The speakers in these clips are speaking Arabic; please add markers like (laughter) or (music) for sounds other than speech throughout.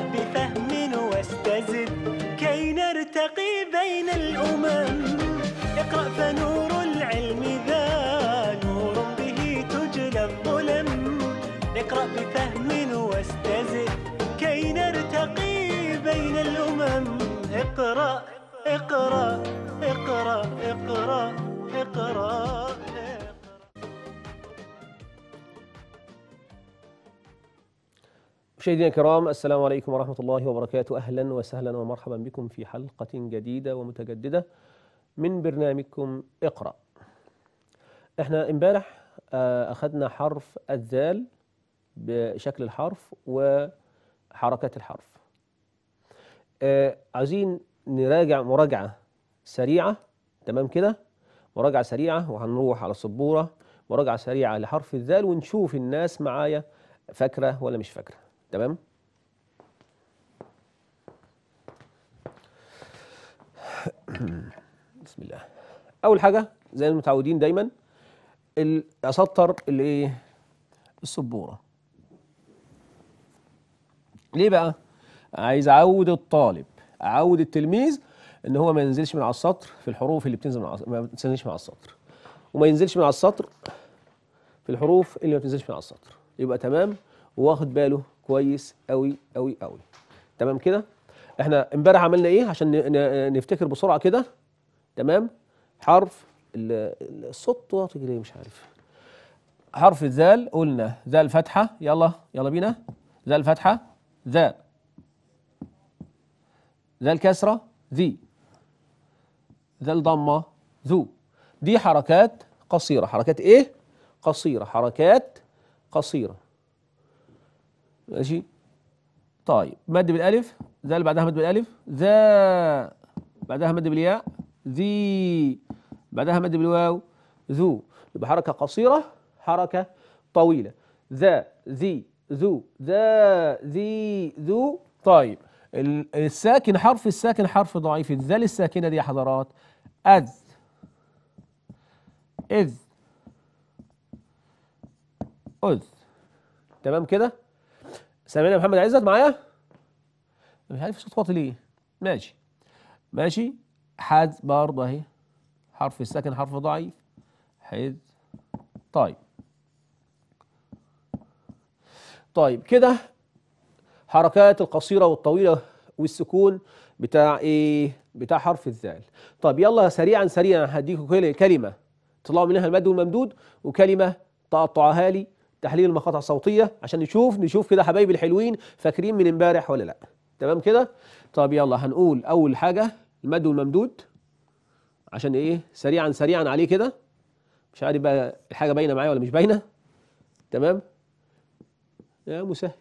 بفهم واستزد كي نرتقي بين الأمم اقرأ فنور العلم ذا نور به تجلى الظلم اقرأ بفهم واستزد كي نرتقي بين الأمم اقرأ اقرأ اقرأ اقرأ اقرأ, اقرأ مشاهدينا الكرام السلام عليكم ورحمة الله وبركاته أهلا وسهلا ومرحبا بكم في حلقة جديدة ومتجددة من برنامجكم اقرأ احنا امبارح آه، أخذنا حرف الذال بشكل الحرف وحركات الحرف آه، عايزين نراجع مراجعة سريعة تمام كده مراجعة سريعة وهنروح على السبورة مراجعة سريعة لحرف الذال ونشوف الناس معايا فاكرة ولا مش فاكرة تمام (clears throat) بسم الله اول حاجه زي المتعودين دايما اسطر الايه السبوره ليه بقى عايز اعود الطالب اعود التلميذ ان هو ما ينزلش من على السطر في الحروف اللي بتنزل من على ما بتنزلش من على السطر وما ينزلش من على السطر في الحروف اللي ما بتنزلش من على السطر يبقى تمام واخد باله كويس قوي قوي قوي تمام كده احنا امبارح عملنا ايه عشان نفتكر بسرعه كده تمام حرف الصوت واطي ليه مش عارف حرف الذال قلنا ذال فتحه يلا يلا بينا ذال فتحه ذال ذال كسره ذي ذال ضمه ذو دي حركات قصيره حركات ايه قصيره حركات قصيره ماشي طيب مد بالالف ذا اللي بعدها مد بالالف ذا بعدها مد بالياء ذي بعدها مد بالواو ذو يبقى حركه قصيره حركه طويله ذا ذي ذو ذا ذي ذو طيب الساكن حرف الساكن حرف ضعيف الذال الساكنه دي يا حضرات اذ اذ اذ تمام كده سامعين يا محمد عزت معايا مش عارف صوت واطي ليه ماشي ماشي حد برضه اهي حرف الساكن حرف ضعيف حد طيب طيب كده حركات القصيرة والطويلة والسكون بتاع ايه بتاع حرف الذال طيب يلا سريعا سريعا هديكم كلمة تطلعوا منها المد والممدود وكلمة تقطعها لي تحليل المقاطع الصوتيه عشان نشوف نشوف كده حبايبي الحلوين فاكرين من امبارح ولا لا تمام كده طب يلا هنقول اول حاجه المد والممدود عشان ايه سريعا سريعا عليه كده مش عارف بقى الحاجه باينه معايا ولا مش باينه تمام يا مسهل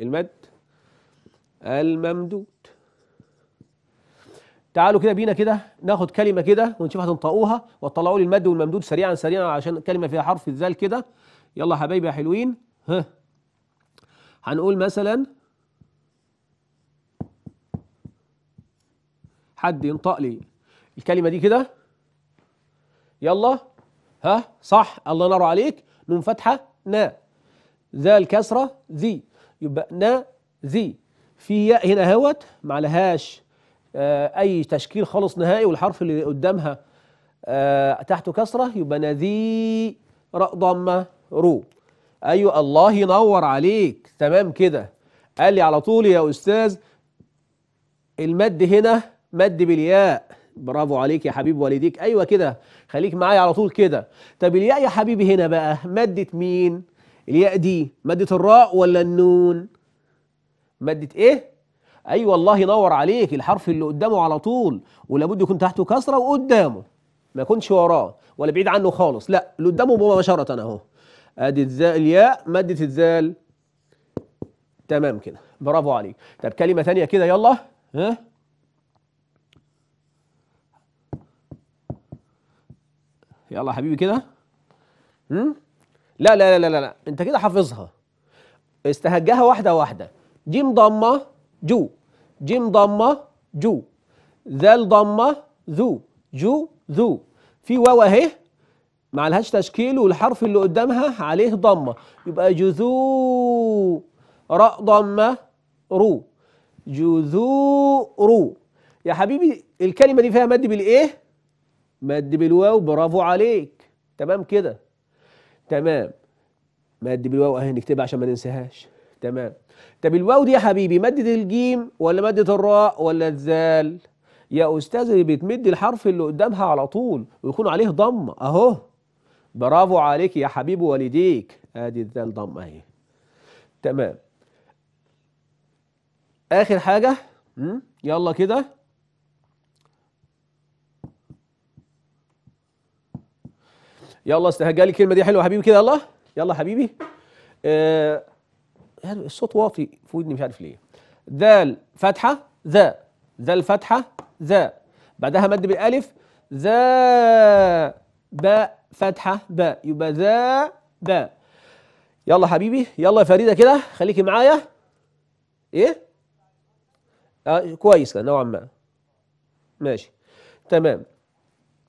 المد الممدود تعالوا كده بينا كده ناخد كلمه كده ونشوف هتنطقوها وتطلعوا لي المد والممدود سريعا سريعا عشان كلمه فيها حرف الذال كده يلا حبايبي يا حلوين ها هنقول مثلا حد ينطق لي الكلمه دي كده يلا ها صح الله ينور عليك نون فتحه نا ذا الكسره ذي يبقى نا ذي في ياء هنا اهوت ما لهاش آه، اي تشكيل خالص نهائي والحرف اللي قدامها آه، تحته كسره يبقى راء ضمه رو أيوة الله ينور عليك تمام كده قال لي على طول يا أستاذ المد هنا مد بالياء برافو عليك يا حبيب والديك أيوة كده خليك معايا على طول كده طب الياء يا حبيبي هنا بقى مادة مين الياء دي مادة الراء ولا النون مادة إيه أيوة الله ينور عليك الحرف اللي قدامه على طول ولابد يكون تحته كسرة وقدامه ما يكونش وراه ولا بعيد عنه خالص لا اللي قدامه مباشرة أهو ادي الزاء الياء مادة الزال تمام كده برافو عليك طب كلمة ثانية كده يلا ها يلا حبيبي كده لا لا لا لا لا لا انت كده حافظها استهجها واحدة واحدة جيم ضمة جو جيم ضمة جو ذال ضمة ذو جو ذو في واو اهي ما لهاش تشكيل والحرف اللي قدامها عليه ضمه يبقى جذو راء ضمه رو رو يا حبيبي الكلمه دي فيها مد بالايه مد بالواو برافو عليك تمام كده تمام مد بالواو اهي نكتبها عشان ما ننساهاش تمام طب الواو دي يا حبيبي مدة الجيم ولا مادة الراء ولا الذال يا استاذ اللي بتمد الحرف اللي قدامها على طول ويكون عليه ضمه اهو برافو عليك يا حبيب والديك ادي الدال ضم اهي تمام اخر حاجه يلا كده يلا استهجالي لي الكلمه دي حلوه حبيبي كده يلا يلا حبيبي آه يعني الصوت واطي في ودني مش عارف ليه ذا فتحه ذا ذا الفتحه ذا بعدها مد بالالف ذا باء فتحه باء يبقى ذا باء يلا حبيبي يلا يا فريده كده خليكي معايا ايه آه كويس كده نوعا ما ماشي تمام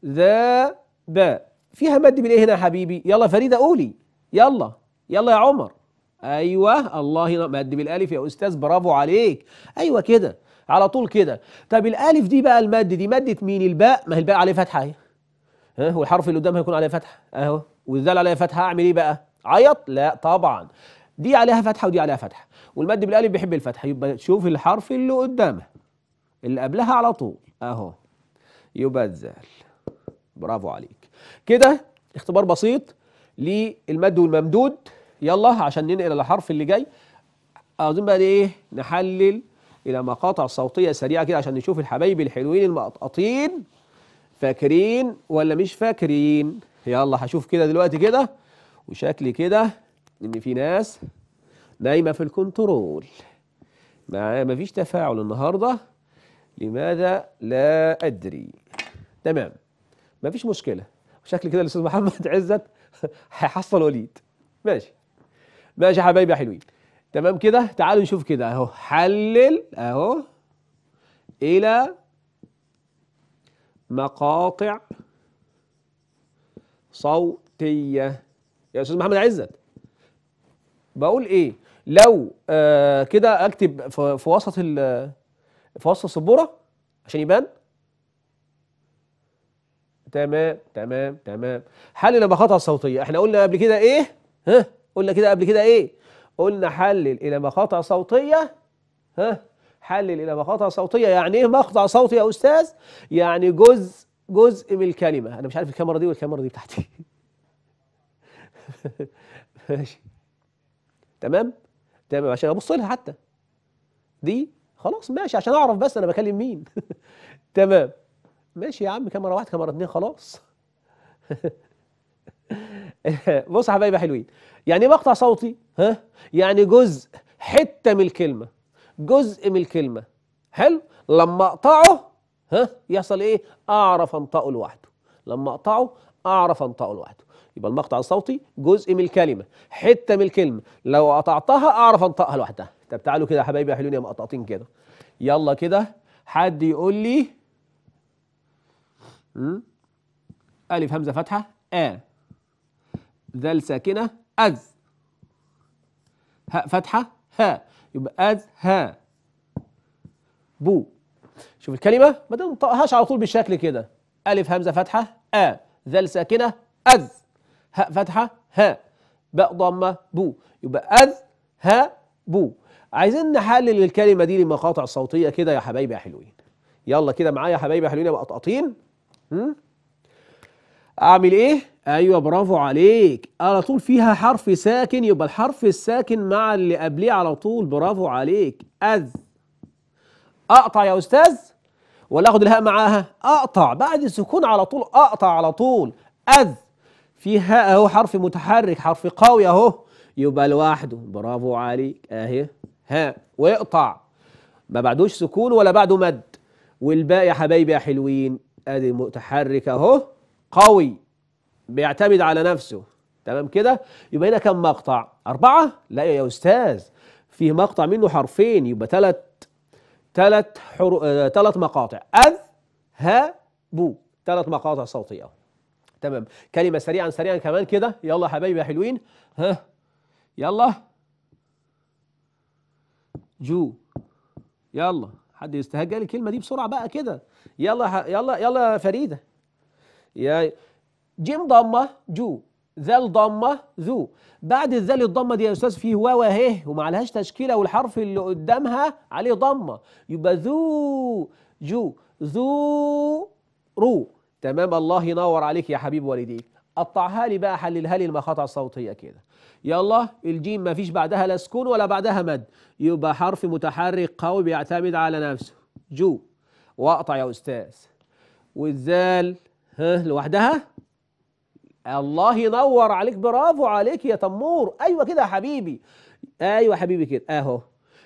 ذا باء فيها مد بالايه هنا يا حبيبي يلا فريده قولي يلا يلا يا عمر ايوه الله مد بالالف يا استاذ برافو عليك ايوه كده على طول كده طب الالف دي بقى المد دي مدت مين الباء ما هي الباء عليه فتحه ها والحرف اللي قدامها يكون عليه فتحه اهو والذال عليها فتحه اعمل ايه بقى؟ عيط؟ لا طبعا دي عليها فتحه ودي عليها فتحه والمد بالالف بيحب الفتحه يبقى شوف الحرف اللي قدامها اللي قبلها على طول اهو يبقى الذال برافو عليك كده اختبار بسيط للمد والممدود يلا عشان ننقل الحرف اللي جاي عاوزين بقى ايه نحلل الى مقاطع صوتيه سريعه كده عشان نشوف الحبايب الحلوين المقطقطين فاكرين ولا مش فاكرين يلا هشوف كده دلوقتي كده وشكلي كده ان في ناس نايمه في الكنترول ما فيش تفاعل النهارده لماذا لا ادري تمام ما فيش مشكله شكلي كده الاستاذ محمد (laughs) عزت هيحصل وليد ماشي ماشي يا حبايبي يا حلوين تمام كده تعالوا نشوف كده اهو حلل اهو الى مقاطع صوتية يا أستاذ محمد عزت بقول إيه لو آه كده أكتب في وسط في وسط السبورة عشان يبان تمام تمام تمام حلل مقاطع الصوتية احنا قلنا قبل كده ايه ها قلنا كده قبل كده ايه قلنا حلل الى مقاطع صوتية ها حلل إلى مقاطع صوتية يعني إيه مقطع صوتي يا أستاذ؟ يعني جزء جزء من الكلمة أنا مش عارف الكاميرا دي والكاميرا دي بتاعتي (laughs) ماشي تمام؟ تمام عشان أبص لها حتى دي خلاص ماشي عشان أعرف بس أنا بكلم مين (laughs) تمام ماشي يا عم كاميرا واحد كاميرا اتنين خلاص (laughs) بص يا حبايبي حلوين يعني ايه مقطع صوتي ها يعني جزء حته من الكلمه جزء من الكلمه حلو لما اقطعه ها يحصل ايه اعرف انطقه لوحده لما اقطعه اعرف انطقه لوحده يبقى المقطع الصوتي جزء من الكلمه حته من الكلمه لو قطعتها اعرف انطقها لوحدها طب تعالوا كده يا حبايبي يا حلوين يا مقطعتين كده يلا كده حد يقول لي الف همزه فتحه آ ذال ساكنه أز هاء فتحة هاء يبقى از ها بو شوف الكلمة ما تنطقهاش على طول بالشكل كده ألف همزة فتحة آ ذال ساكنة أذ هاء فتحة ها باء ضمة بو يبقى أذ ها بو عايزين نحلل الكلمة دي لمقاطع صوتية كده يا حبايبي يا حلوين يلا كده معايا يا حبايبي يا حلوين يا مقطقطين اعمل ايه ايوه برافو عليك على طول فيها حرف ساكن يبقى الحرف الساكن مع اللي قبليه على طول برافو عليك اذ اقطع يا استاذ ولا اخد الهاء معاها اقطع بعد السكون على طول اقطع على طول اذ في هاء اهو حرف متحرك حرف قوي اهو يبقى لوحده برافو عليك اهي هاء واقطع ما بعدوش سكون ولا بعده مد والباقي يا حبايبي يا حلوين ادي متحرك اهو قوي بيعتمد على نفسه تمام كده يبقى هنا كم مقطع أربعة لا يا أستاذ فيه مقطع منه حرفين يبقى ثلاث ثلاث حر... ثلاث آه، مقاطع أذ ها بو ثلاث مقاطع صوتية تمام كلمة سريعا سريعا كمان كده يلا يا حبايبي يا حلوين ها يلا جو يلا حد يستهجى الكلمة دي بسرعة بقى كده يلا يلا يلا فريدة يا جيم ضمة جو ذال ضمة ذو بعد الذال الضمة دي يا أستاذ فيه واو وهه وما عليهاش تشكيلة والحرف اللي قدامها عليه ضمة يبقى ذو جو ذو رو تمام الله ينور عليك يا حبيب والديك قطعها لي بقى حللها لي المقاطع الصوتية كده يلا الجيم ما فيش بعدها لا سكون ولا بعدها مد يبقى حرف متحرك قوي بيعتمد على نفسه جو واقطع يا أستاذ والذال ها لوحدها الله ينور عليك برافو عليك يا تمور ايوه كده يا حبيبي ايوه يا حبيبي كده اهو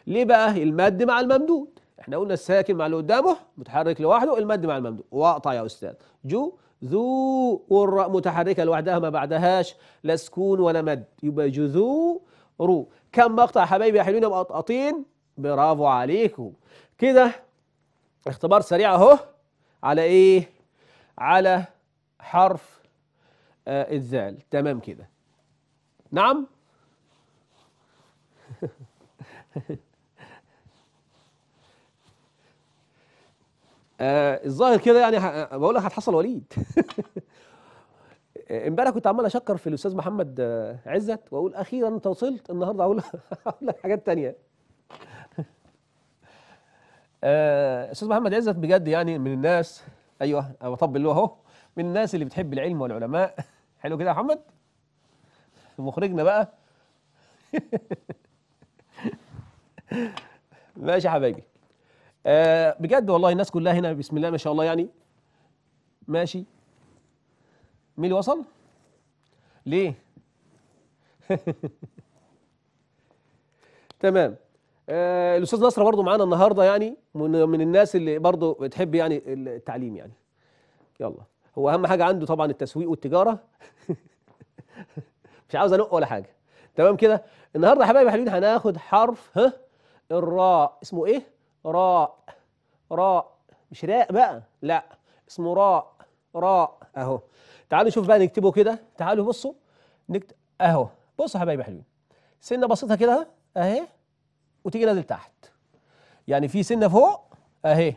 ليه بقى المد مع الممدود احنا قلنا الساكن مع اللي قدامه متحرك لوحده المد مع الممدود واقطع يا استاذ جو ذو والراء متحركه لوحدها ما بعدهاش لا سكون ولا مد يبقى جذو رو كم مقطع يا حبايبي يا حلوين مقطقطين برافو عليكم كده اختبار سريع اهو على ايه على حرف آه الزال تمام كده نعم (laughs) آه الظاهر كده يعني آه، بقول لك هتحصل وليد (laughs) آه، امبارح كنت عمال اشكر في الاستاذ محمد آه، عزت واقول اخيرا انت وصلت النهارده هقول (laughs) لك حاجات تانية استاذ محمد عزت بجد يعني من الناس ايوه بطبل له اهو من الناس اللي بتحب العلم والعلماء (laughs) حلو كده يا محمد مخرجنا بقى (laughs) ماشي يا حبايبي آه بجد والله الناس كلها هنا بسم الله ما شاء الله يعني ماشي مين اللي وصل؟ ليه؟ (laughs) تمام آه، الاستاذ نصر برضه معانا النهارده يعني من, من الناس اللي برضه بتحب يعني التعليم يعني يلا هو اهم حاجه عنده طبعا التسويق والتجاره (laughs) مش عاوز انق ولا حاجه تمام كده النهارده يا حبايبي حلوين هناخد حرف ها الراء اسمه ايه راء راء مش راء بقى لا اسمه راء راء اهو تعالوا نشوف بقى نكتبه كده تعالوا بصوا نكتب اهو بصوا يا حبايبي حلوين سنه بسيطه كده اهي وتيجي نازل تحت يعني في سنه فوق اهي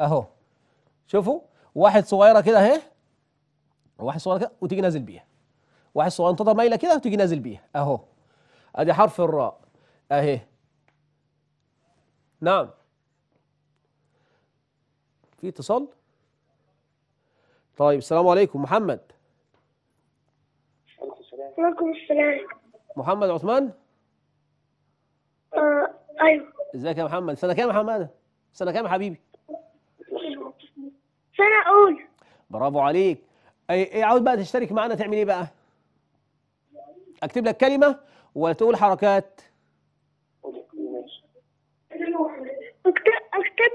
اهو شوفوا واحد صغيره كده اهي واحد صغيره كده وتيجي نازل بيها واحد صغير انتظر مايله كده وتيجي نازل بيها اهو ادي حرف الراء اهي نعم في اتصال طيب السلام عليكم محمد وعليكم السلام محمد عثمان آه، ايوه ازيك يا محمد سنه كام يا محمد سنه كام يا حبيبي سنه اولى برافو عليك اي ايه عاوز بقى تشترك معانا تعمل ايه بقى اكتب لك كلمه ولا تقول حركات اكتب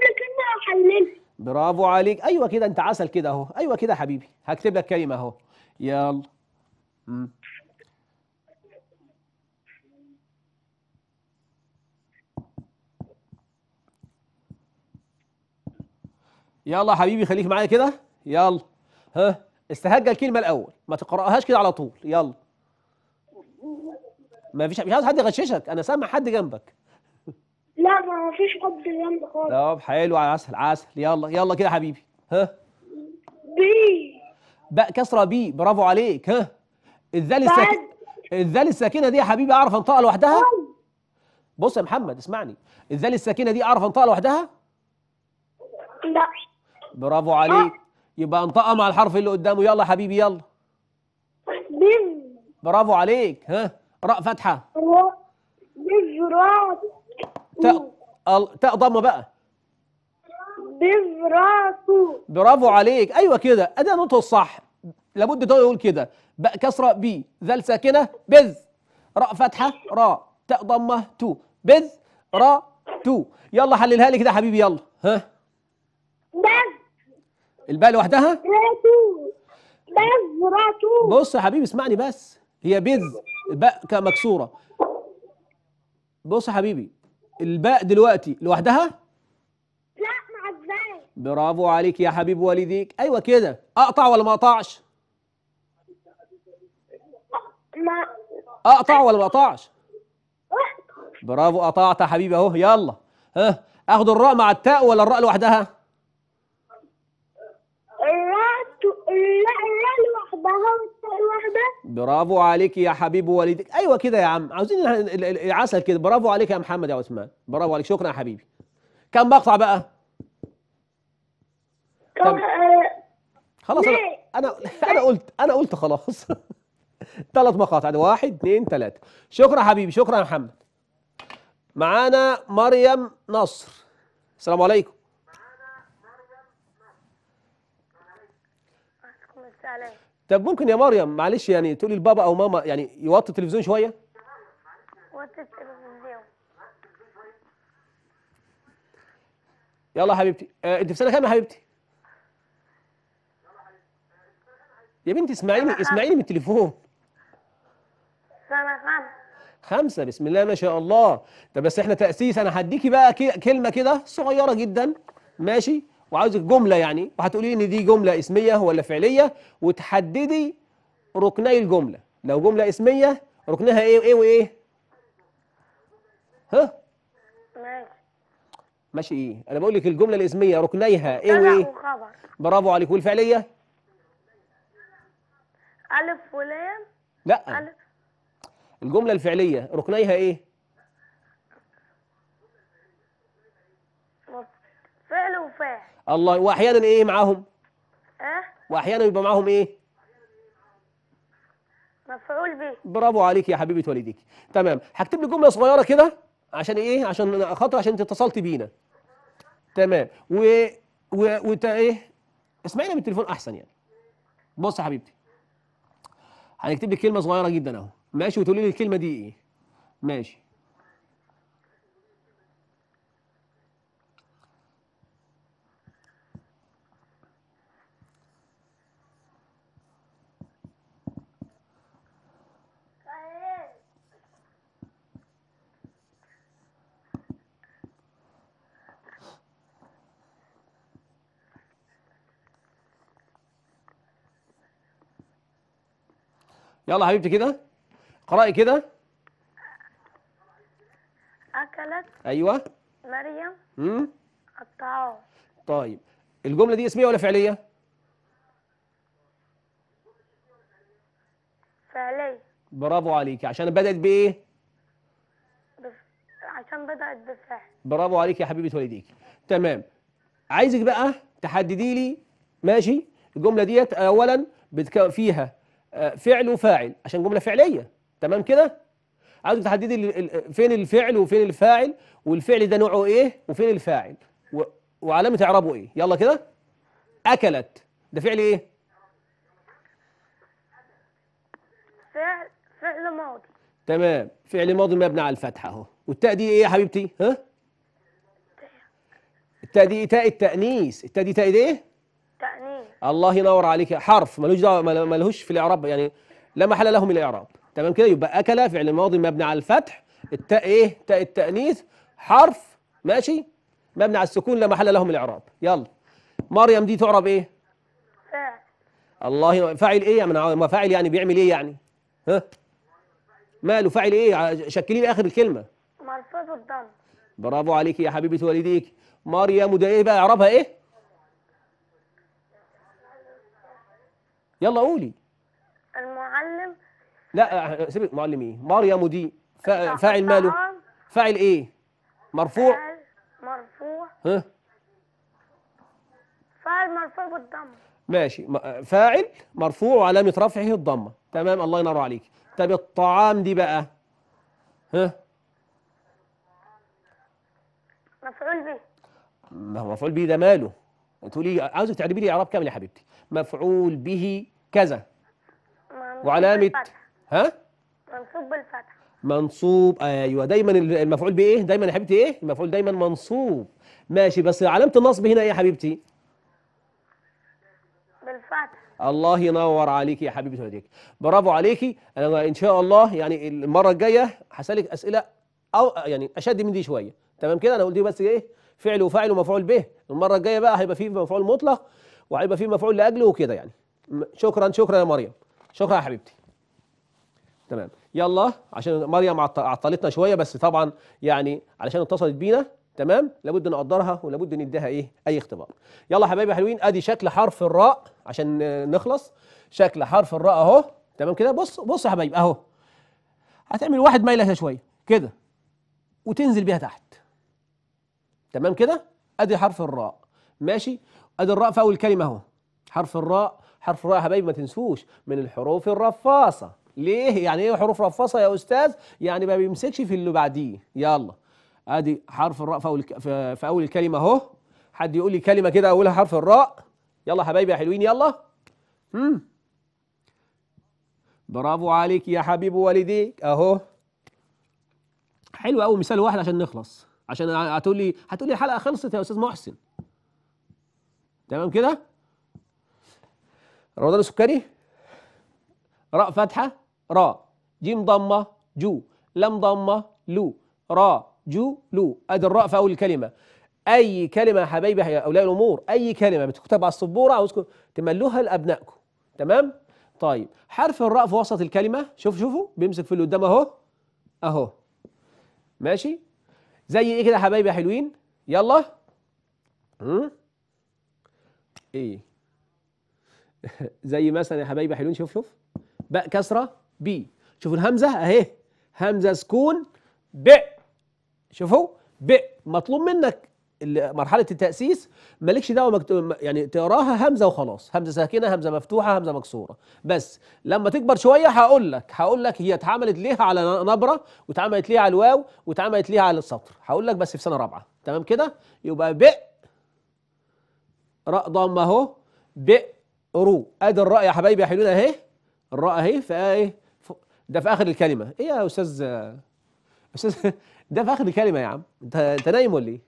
لك كلمه واحللها برافو عليك ايوه كده انت عسل كده اهو ايوه كده يا حبيبي هكتب لك كلمه اهو يلا امم يلا حبيبي خليك معايا كده يلا ها استهجى الكلمه الاول ما تقراهاش كده على طول يلا ما فيش مش عايز حد يغششك انا سامع حد جنبك لا ما فيش حد جنبك خالص طب حلو عسل عسل يلا يلا كده حبيبي ها بي باء كسره بي برافو عليك ها الذال الساكنه الذال الساكنه دي يا حبيبي اعرف انطقها لوحدها بص يا محمد اسمعني الذال الساكنه دي اعرف انطقها لوحدها لا برافو عليك يبقى انطقها مع الحرف اللي قدامه يلا حبيبي يلا بن برافو عليك ها راء فتحه بزرات تاء تاء ضمه بقى بزراتو برافو عليك ايوه كده ادي نطق الصح لابد ده يقول كده باء كسره بي ذال ساكنه بز راء فتحه راء تاء ضمه تو بز را تو يلا حللها لي كده حبيبي يلا ها ده الباء لوحدها بذ بص يا حبيبي اسمعني بس هي بذ باء مكسوره بص يا حبيبي الباء دلوقتي لوحدها لا مع الزاي برافو عليك يا حبيب والديك ايوه كده اقطع ولا ما اقطعش ما اقطع ولا ما اقطعش برافو قطعت يا حبيبي اهو يلا ها اخد الراء مع التاء ولا الراء لوحدها ده برافو عليك يا حبيب والدك ايوه كده يا عم عاوزين العسل كده برافو عليك يا محمد يا عثمان برافو عليك شكرا يا حبيبي كم مقطع بقى كم خلاص انا انا انا قلت انا قلت خلاص ثلاث (laughs) مقاطع واحد اثنين ثلاثه شكرا حبيبي شكرا يا محمد معانا مريم نصر السلام عليكم طب ممكن يا مريم معلش يعني تقولي لبابا او ماما يعني يوطي التلفزيون شويه يلا يا يلا حبيبتي آه انت في سنه كام يا حبيبتي يا بنتي اسمعيني اسمعيني من التليفون سنه خمسه خمسة بسم الله ما شاء الله طب بس احنا تأسيس انا هديكي بقى كلمة كده صغيرة جدا ماشي وعاوزك جملة يعني وهتقولي ان دي جملة اسمية ولا فعلية وتحددي ركني الجملة لو جملة اسمية ركنها ايه وايه وايه ها ماشي ماشي ايه انا بقول لك الجملة الاسمية ركنيها ايه وايه برافو عليك والفعلية الف ولام لا ألف. الجملة الفعلية ركنيها ايه فعل وفاعل الله واحيانا ايه معاهم اه واحيانا يبقى معاهم ايه مفعول به برافو عليك يا حبيبه والديك تمام هكتب لك جمله صغيره كده عشان ايه عشان خاطر عشان انت اتصلت بينا تمام و و وت ايه اسمعينا بالتليفون احسن يعني بص يا حبيبتي هنكتب لك كلمه صغيره جدا اهو ماشي وتقولي لي الكلمه دي ايه ماشي يلا حبيبتي كده اقرأي كده أكلت أيوه مريم امم الطعام طيب الجملة دي اسمية ولا فعلية؟ فعلية برافو عليكي عشان بدأت بإيه؟ بف... عشان بدأت بفعل برافو عليك يا حبيبة والديك تمام عايزك بقى تحددي لي ماشي الجملة ديت أولا بتك... فيها فعل وفاعل عشان جملة فعلية تمام كده عاوزك تحددي فين الفعل وفين الفاعل والفعل ده نوعه ايه وفين الفاعل وعلامة اعرابه ايه يلا كده اكلت ده فعل ايه فعل فعل ماضي تمام فعل ماضي مبني على الفتحة اهو والتاء دي ايه يا حبيبتي ها التاء دي إيه؟ تاء التأنيث التاء دي تاء ايه الله ينور عليك حرف ملوش دعوه ملوش في الاعراب يعني لا محل له من الاعراب تمام كده يبقى اكل فعل ماضي مبني على الفتح التاء ايه تاء التانيث حرف ماشي مبني على السكون لا محل له من الاعراب يلا مريم دي تعرب ايه فاعل الله فاعل ايه من ما فاعل يعني بيعمل ايه يعني ها ماله فاعل ايه شكلي لي اخر الكلمه مرفوض الضم برافو عليك يا حبيبه والديك مريم ده ايه بقى اعرابها ايه يلا قولي المعلم لا آه، سيبك معلم ايه مريم دي فا... فاعل ماله فاعل ايه مرفوع فاعل مرفوع ها فاعل مرفوع بالضمه ماشي آه، فاعل مرفوع وعلامه رفعه الضمه تمام الله ينور عليك طب الطعام دي بقى ها مفعول به ما هو مفعول به ده ماله تقولي عاوزك تعربي لي اعراب كامل يا حبيبتي مفعول به كذا وعلامة ها منصوب بالفتح منصوب ايوه دايما المفعول بايه دايما يا حبيبتي ايه المفعول دايما منصوب ماشي بس علامة النصب هنا ايه يا حبيبتي بالفتح الله ينور عليك يا حبيبتي ولديك برافو عليكي انا ان شاء الله يعني المره الجايه هسالك اسئله او يعني اشد من دي شويه تمام كده انا قلت بس ايه فعل وفاعل ومفعول به المره الجايه بقى هيبقى فيه مفعول مطلق وهيبقى فيه مفعول لاجله وكده يعني شكرا شكرا يا مريم شكرا يا حبيبتي تمام يلا عشان مريم عطلتنا شويه بس طبعا يعني علشان اتصلت بينا تمام لابد نقدرها ولابد نديها ايه اي اختبار يلا حبايبي حلوين ادي شكل حرف الراء عشان نخلص شكل حرف الراء اهو تمام كده بص بص يا حبايبي اهو هتعمل واحد مايله شويه كده وتنزل بيها تحت تمام كده ادي حرف الراء ماشي ادي الراء في اول كلمه اهو حرف الراء حرف الراء يا حبايبي ما تنسوش من الحروف الرفاصه ليه يعني ايه حروف رفاصه يا استاذ يعني ما بيمسكش في اللي بعديه يلا ادي حرف الراء في اول في اول الكلمه اهو حد يقول لي كلمه كده اقولها حرف الراء يلا حبايبي يا حلوين يلا امم برافو عليك يا حبيب والديك اهو حلو قوي مثال واحد عشان نخلص عشان هتقول لي هتقول لي الحلقه خلصت يا استاذ محسن تمام كده رمضان السكري راء فتحة راء جيم ضمة جو لم ضمة لو راء جو لو ادي الراء في اول الكلمة اي كلمة يا حبايبي يا اولياء الامور اي كلمة بتكتب على السبورة عاوزكم تملوها لابنائكم تمام طيب حرف الراء في وسط الكلمة شوف شوفوا بيمسك في اللي قدام اهو اهو ماشي زي ايه كده يا حبايبي يا حلوين يلا هم ايه (laughs) زي مثلا يا حبايبي حلوين شوف شوف باء كسره بي شوفوا الهمزه اهي همزه سكون ب شوفوا ب مطلوب منك مرحله التاسيس مالكش دعوه مكتوب يعني تقراها همزه وخلاص همزه ساكنه همزه مفتوحه همزه مكسوره بس لما تكبر شويه هقول لك هقول لك هي اتعملت ليها على نبره واتعملت ليها على الواو واتعملت ليها على السطر هقول لك بس في سنه رابعه تمام كده يبقى ب راء ضمه اهو ب رو ادي الراء يا حبايبي يا حلوين اهي الراء اهي فايه ده في اخر الكلمه ايه يا استاذ استاذ ده في اخر الكلمه يا عم انت انت نايم ولا ايه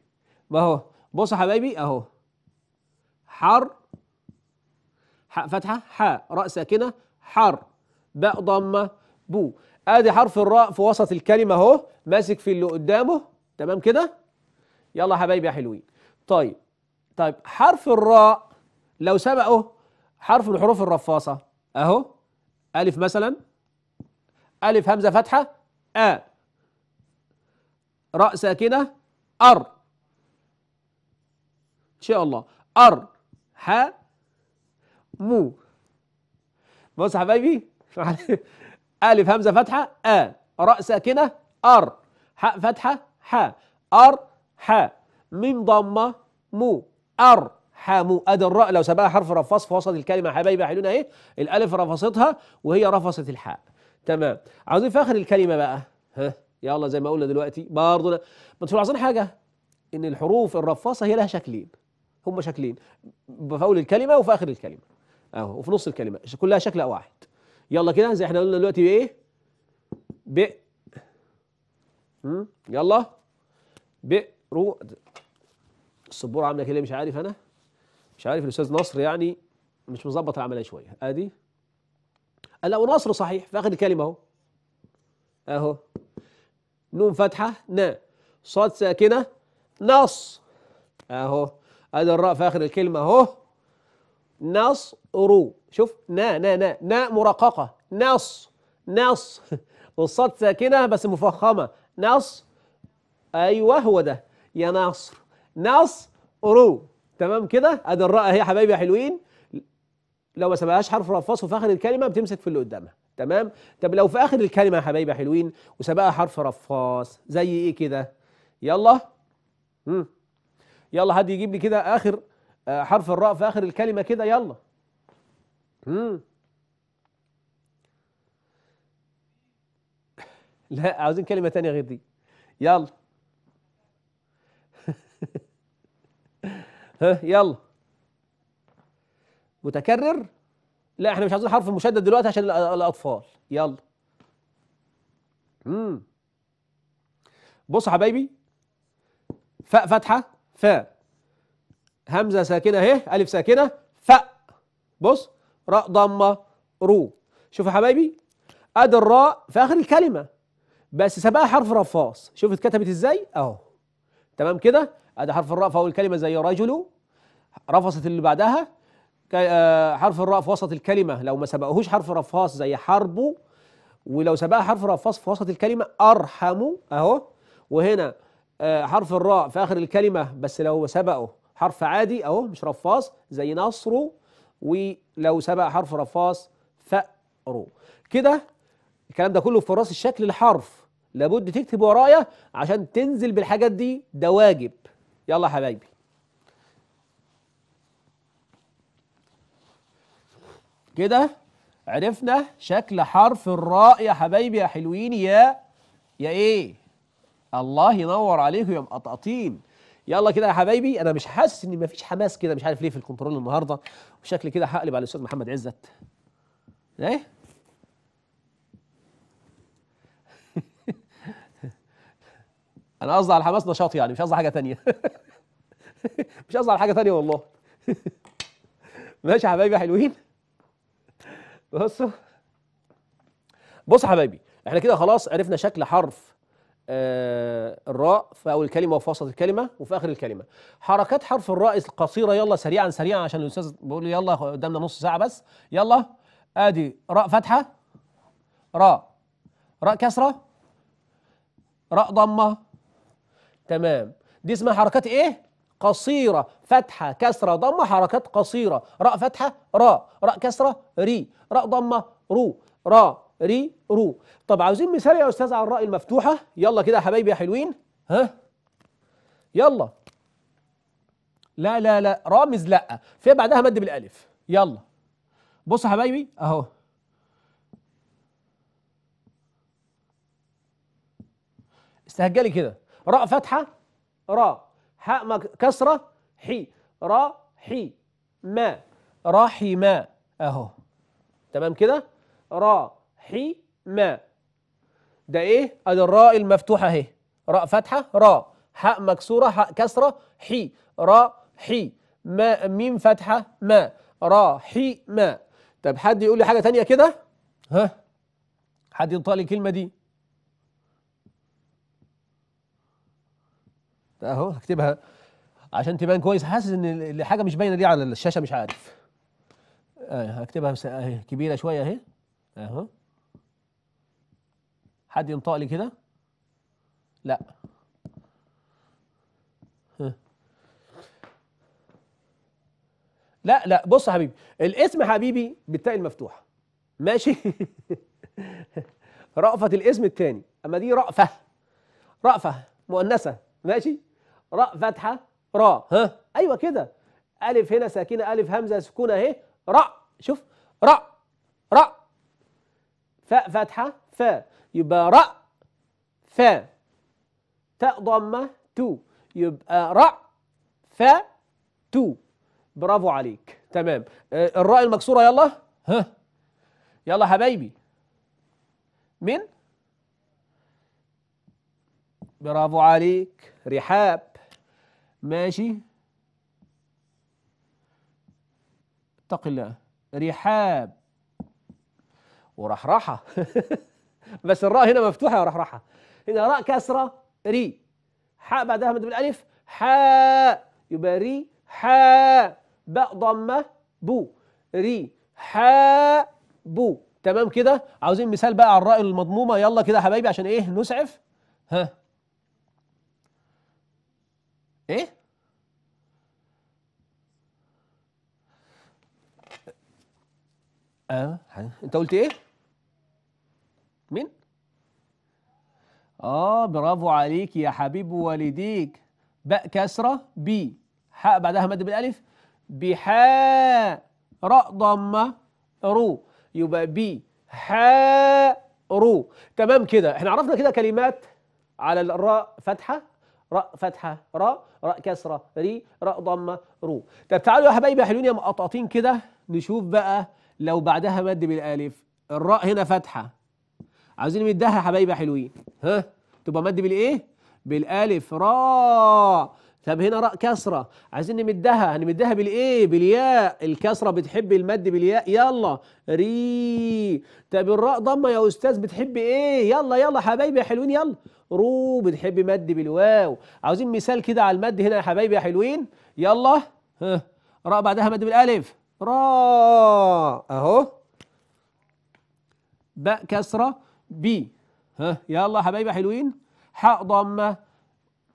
ما هو بص يا حبايبي اهو حر حاء فتحه حاء راء ساكنه حر باء ضمه بو ادي حرف الراء في وسط الكلمه اهو ماسك في اللي قدامه تمام كده يلا يا حبايبي يا حلوين طيب طيب حرف الراء لو سبقه حرف من حروف الرفاصة أهو ألف مثلا ألف همزة فتحة آ راء ساكنة أر إن شاء الله أر ح مو بص حبايبي (laughs) ألف همزة فتحة آ راء ساكنة أر حاء فتحة ح أر ح ميم ضمة مو أر حامو أدى الراء لو سبقها حرف رفص فوصلت الكلمة حبايبي حلونا إيه الألف رفصتها وهي رفصت الحاء تمام عاوزين في آخر الكلمة بقى ها يا الله زي ما قلنا دلوقتي برضه ما انتوا عاوزين حاجة إن الحروف الرفاصة هي لها شكلين هم شكلين في أول الكلمة وفي آخر الكلمة أهو وفي نص الكلمة كلها شكل واحد يلا كده زي احنا قلنا دلوقتي بإيه ب يلا رو السبورة عاملة كده مش عارف أنا مش عارف الاستاذ نصر يعني مش مظبط العمليه شويه ادي قال لا ونصر صحيح في اخر الكلمه اهو اهو نون فتحه ن صاد ساكنه نص اهو ادي الراء في اخر الكلمه اهو نص رو شوف نا نا نا نا مرققه نص نص (laughs) والصاد ساكنه بس مفخمه نص ايوه هو ده يا نصر نص رو تمام كده ادي الراء اهي يا حبايبي يا حلوين لو ما سبقهاش حرف رفاص في اخر الكلمه بتمسك في اللي قدامها تمام طب لو في اخر الكلمه يا حبايبي يا حلوين وسبقها حرف رفاص زي ايه كده يلا مم. يلا حد يجيب لي كده اخر آه، حرف الراء في اخر الكلمه كده يلا مم. لا عاوزين كلمه تانية غير دي يلا ها يلا متكرر لا احنا مش عايزين حرف مشدد دلوقتي عشان الاطفال يلا امم بصوا يا حبايبي فاء فتحه فاء همزه ساكنه اهي الف ساكنه فاء بص راء ضمه رو شوفوا يا حبايبي ادي الراء في اخر الكلمه بس سبقها حرف رفاص شوف اتكتبت ازاي اهو تمام كده ادي حرف الراء في اول كلمه زي رجل رفصت اللي بعدها آه، حرف الراء في وسط الكلمه لو ما سبقهوش حرف رفاص زي حرب ولو سبقها حرف رفاص في وسط الكلمه ارحم اهو وهنا آه، حرف الراء في اخر الكلمه بس لو سبقه حرف عادي اهو مش رفاص زي نصر ولو سبق حرف رفاص فأر كده الكلام ده كله في راس الشكل الحرف لابد تكتب ورايا عشان تنزل بالحاجات دي ده واجب يلا حبايبي كده عرفنا شكل حرف الراء يا حبايبي يا حلوين يا يا ايه الله ينور عليكم يا مقطقطين يلا كده يا حبايبي انا مش حاسس ان مفيش حماس كده مش عارف ليه في الكنترول النهارده وشكل كده هقلب على الاستاذ محمد عزت ايه انا قصدي على حماس نشاط يعني مش قصدي حاجه تانية (laughs) مش قصدي على حاجه تانية والله (laughs) ماشي يا حبايبي حلوين بصوا بصوا يا حبايبي احنا كده خلاص عرفنا شكل حرف آه الراء في اول الكلمه وفي وسط الكلمه وفي اخر الكلمه حركات حرف الراء القصيره يلا سريعا سريعا عشان الاستاذ بيقول يلا قدامنا نص ساعه بس يلا ادي راء فتحه راء راء كسره راء ضمه تمام دي اسمها حركات ايه قصيرة فتحة كسرة ضمة حركات قصيرة راء فتحة راء راء كسرة ري راء ضمة رو راء ري رو طب عاوزين مثال يا أستاذ على الراء المفتوحة يلا كده يا حبايبي يا حلوين ها يلا لا لا لا رامز لا في بعدها مد بالالف يلا بص يا حبايبي اهو استهجلي كده راء فتحة راء حاء كسرة حي را حي ما ما اهو تمام كده را حي ما ده ايه ادي الراء المفتوحة اهي راء فتحة راء حاء مكسورة حاء كسرة حي را حي ما ميم فتحة ما را حي ما طب حد يقول لي حاجة تانية كده ها حد ينطق لي الكلمة دي اهو هكتبها عشان تبان كويس حاسس ان الحاجه مش باينه دي على الشاشه مش عارف آه هكتبها اهي كبيره شويه اهي اهو حد ينطق لي كده لا لا لا بص يا حبيبي الاسم حبيبي بالتاء المفتوحه ماشي (laughs) رأفة الاسم الثاني اما دي رأفة رأفة مؤنثة ماشي راء فتحه راء ها ايوه كده الف هنا ساكنه الف همزه سكونه اهي راء شوف راء راء فاء فتحه فاء يبقى راء فاء تاء ضمه تو يبقى راء فاء تو برافو عليك تمام آه، الراء المكسوره يلا ها يلا حبايبي من برافو عليك رحاب ماشي اتق الله رحاب ورحرحة (laughs) بس الراء هنا مفتوحة يا رحرحة هنا راء كسرة ري حاء بعدها مد بالألف حاء يبقى ري حاء باء ضمة بو ري حاء بو تمام كده عاوزين مثال بقى على الراء المضمومة يلا كده يا حبايبي عشان ايه نسعف ها ايه اه انت قلت ايه مين اه برافو عليك يا حبيب والديك باء كسره بي حاء بعدها مد بالالف بحاء راء ضمه رو يبقى بي حاء رو تمام كده احنا عرفنا كده كلمات على الراء فتحه راء فتحة راء راء كسرة ري راء ضمة رو طب تعالوا يا حبايبي حلوين يا مقطعتين كده نشوف بقى لو بعدها مد بالالف الراء هنا فتحة عاوزين نمدها يا حبايبي حلوين ها تبقى مد بالايه بالالف راء طب هنا راء كسره عايزين نمدها هنمدها بالايه بالياء الكسره بتحب المد بالياء يلا ري طب الراء ضمه يا استاذ بتحب ايه يلا يلا حبايبي يا حلوين يلا رو بتحب مد بالواو عاوزين مثال كده على المد هنا يا حبايبي يا حلوين يلا ها راء بعدها مد بالالف راء اهو باء كسره بي ها يلا حبايبي يا حلوين حاء ضمه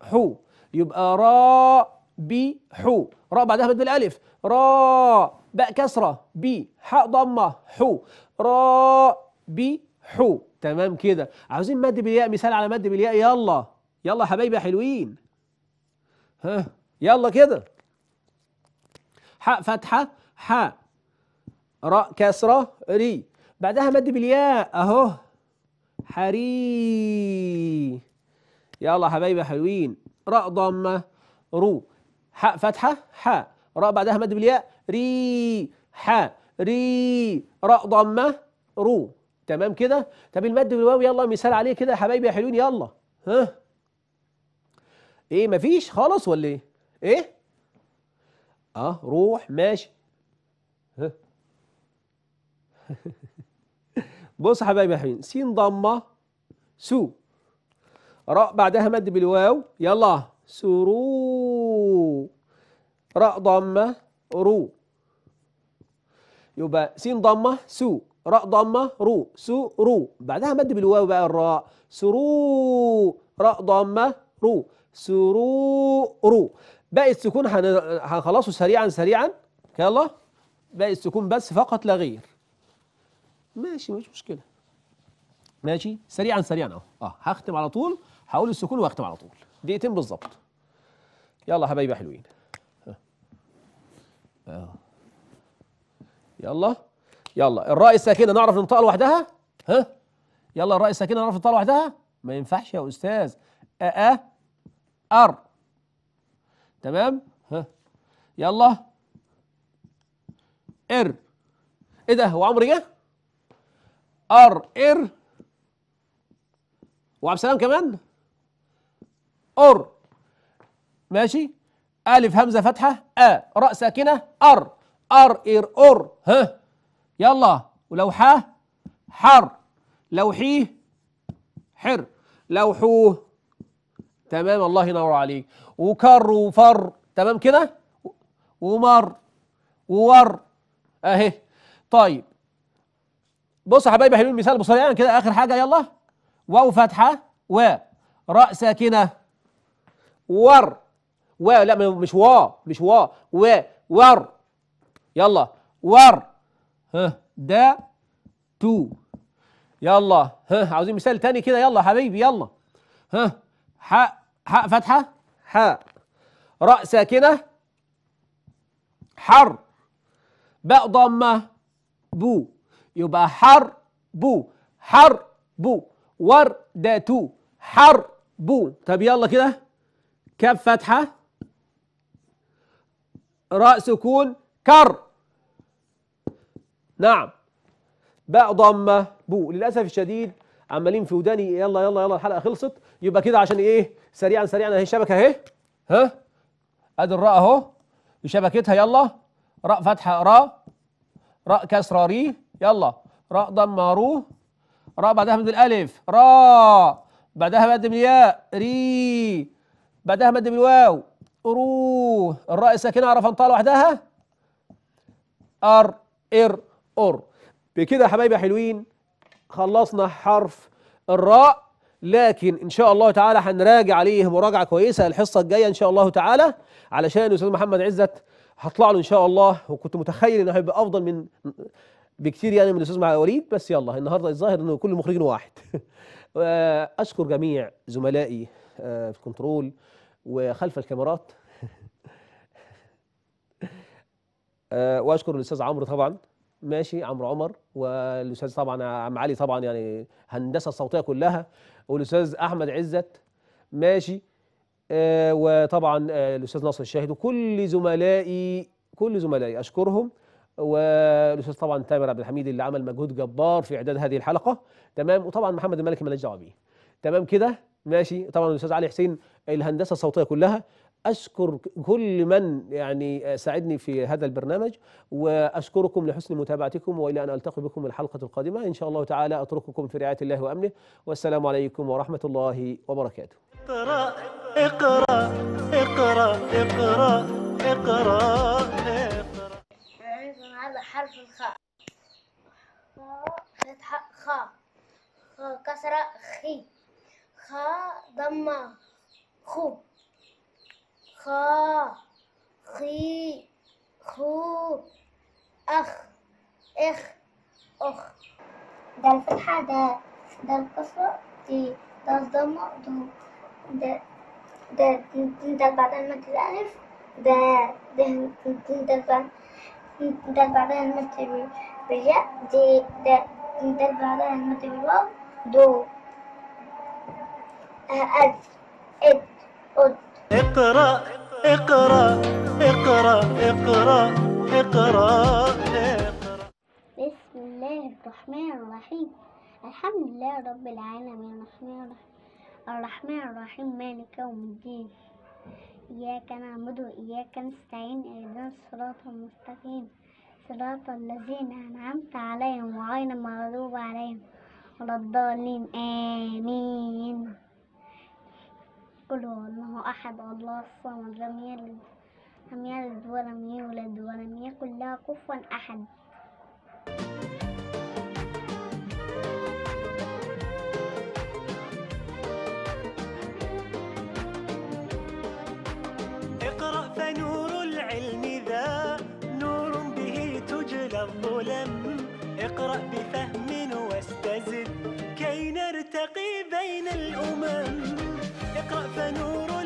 حو يبقى را بي حو راء بعدها مد بالالف راء باء كسره بي حاء ضمه حو راء بي حو تمام كده عاوزين مد بالياء مثال على مد بالياء يلا يلا حبايبي يا حلوين ها يلا كده حاء فتحه حاء راء كسره ري بعدها مد بالياء اهو حري يلا حبايبي يا حلوين راء ضمة رو حاء فتحة حاء راء بعدها مد بالياء ري حاء ري راء ضمة رو تمام كده طب المد بالواو يلا مثال عليه كده يا حبايبي يا حلوين يلا ها ايه مفيش خالص ولا ايه ايه اه روح ماشي ها (laughs) بص يا حبايبي يا حلوين سين ضمه سو راء بعدها مد بالواو يلا سرو راء ضمة رو يبقى سين ضمة سو راء ضمة رو سو رو بعدها مد بالواو بقى الراء سرو راء ضمة رو سرو رو باقي السكون هنخلصه سريعا سريعا يلا باقي السكون بس فقط لا غير ماشي مش مشكلة ماشي سريعا سريعا اهو اه هختم على طول هقول السكون واختم على طول دقيقتين بالظبط يلا حبايبي حلوين آه. يلا يلا الراء الساكنه نعرف ننطقها لوحدها ها يلا الراء الساكنه نعرف ننطقها لوحدها ما ينفعش يا استاذ أ أ أر تمام ها يلا إر إيه ده هو عمرو جه؟ أر إر وعبد السلام كمان أر ماشي ألف همزة فتحة أ راء ساكنة أر أر إر أر ه يلا ولو حاه حر لو حيه حر لو حوه تمام الله ينور عليك وكر وفر تمام كده ومر وور اهي طيب بص يا حبايبي هنقول مثال يعني كده اخر حاجه يلا واو فتحه و راء ساكنه ور و لا مش وا مش وا و ور يلا ور ها دا تو يلا ها عاوزين مثال تاني كده يلا حبيبي يلا ها حاء حاء فتحه حاء راء ساكنه حر باء ضمه بو يبقى حر بو حر بو وردة حر بو طب يلا كده كاف فتحة راء سكون كر نعم باء ضمة بو للأسف الشديد عمالين في وداني يلا يلا يلا الحلقة خلصت يبقى كده عشان ايه سريعا سريعا اهي الشبكة اهي ها ادي الراء اهو بشبكتها يلا راء فتحة راء راء كسرة ري يلا راء ضمة رو راء بعدها من الالف راء بعدها مد الياء ري بعدها مد بالواو أروه الراء ساكنة عرفا طال وحدها أر إر أر بكده يا حبايبي حلوين خلصنا حرف الراء لكن ان شاء الله تعالى هنراجع عليه مراجعه كويسه الحصه الجايه ان شاء الله تعالى علشان الاستاذ محمد عزت هطلع له ان شاء الله وكنت متخيل انه هيبقى افضل من بكتير يعني من الاستاذ وليد بس يلا النهارده الظاهر إنه كل المخرجين واحد (laughs) اشكر جميع زملائي آه، في الكنترول وخلف الكاميرات آه، واشكر الاستاذ عمرو طبعا ماشي عمرو عمر والاستاذ طبعا عم علي طبعا يعني هندسه الصوتيه كلها والاستاذ احمد عزت ماشي آه، وطبعا آه، الاستاذ ناصر الشاهد وكل زملائي كل زملائي اشكرهم والاستاذ طبعا تامر عبد الحميد اللي عمل مجهود جبار في اعداد هذه الحلقه تمام وطبعا محمد الملكي ماليش دعوه بيه تمام كده ماشي طبعا الاستاذ علي حسين الهندسه الصوتيه كلها اشكر كل من يعني ساعدني في هذا البرنامج واشكركم لحسن متابعتكم والى ان التقي بكم الحلقه القادمه ان شاء الله تعالى اترككم في رعايه الله وامنه والسلام عليكم ورحمه الله وبركاته. اقرا اقرا اقرا اقرا اقرا على حرف الخاء خاء خاء كسره خي خا ضمة خو خا خي خو أخ إخ أخ ده الفتحة ده ده الكسرة دي ده الضمة دو ده ده ده بعد ما الألف ده ده ده بعد ده بعد ما المد بالياء دي ده ده بعد المد بالواو دو اقرأ اقرأ اقرأ اقرأ اقرأ بسم الله الرحمن الرحيم الحمد لله رب العالمين الرحمن الرحمن الرحيم مالك يوم الدين إياك نعبد وإياك نستعين اهدنا الصراط المستقيم صراط الذين أنعمت عليهم وغير المغضوب عليهم ولا الضالين آمين قل هو الله أحد الله الصمد لم يلد لم يلد ولم يولد ولم يكن له كفوا أحد اقرأ فنور العلم ذا نور به تجلى الظلم اقرأ بفهم واستزد كي نرتقي بين الأمم اقرأ فنور